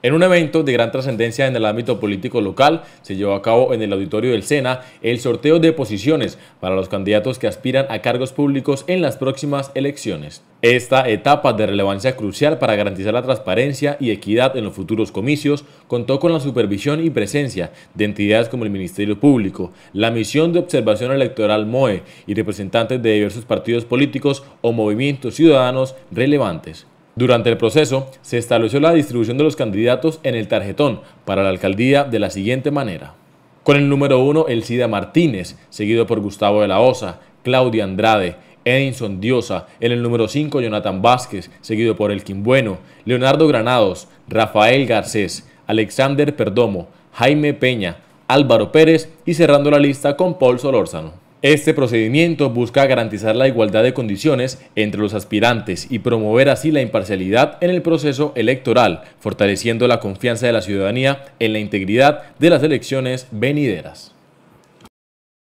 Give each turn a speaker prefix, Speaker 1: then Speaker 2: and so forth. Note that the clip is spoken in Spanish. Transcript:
Speaker 1: En un evento de gran trascendencia en el ámbito político local, se llevó a cabo en el auditorio del SENA el sorteo de posiciones para los candidatos que aspiran a cargos públicos en las próximas elecciones. Esta etapa de relevancia crucial para garantizar la transparencia y equidad en los futuros comicios contó con la supervisión y presencia de entidades como el Ministerio Público, la Misión de Observación Electoral MOE y representantes de diversos partidos políticos o movimientos ciudadanos relevantes. Durante el proceso, se estableció la distribución de los candidatos en el tarjetón para la alcaldía de la siguiente manera. Con el número 1, Elcida Martínez, seguido por Gustavo de la Osa, Claudia Andrade, Edinson Diosa, en el número 5 Jonathan Vázquez, seguido por Elkin Bueno, Leonardo Granados, Rafael Garcés, Alexander Perdomo, Jaime Peña, Álvaro Pérez y cerrando la lista con Paul Solórzano. Este procedimiento busca garantizar la igualdad de condiciones entre los aspirantes y promover así la imparcialidad en el proceso electoral, fortaleciendo la confianza de la ciudadanía en la integridad de las elecciones venideras.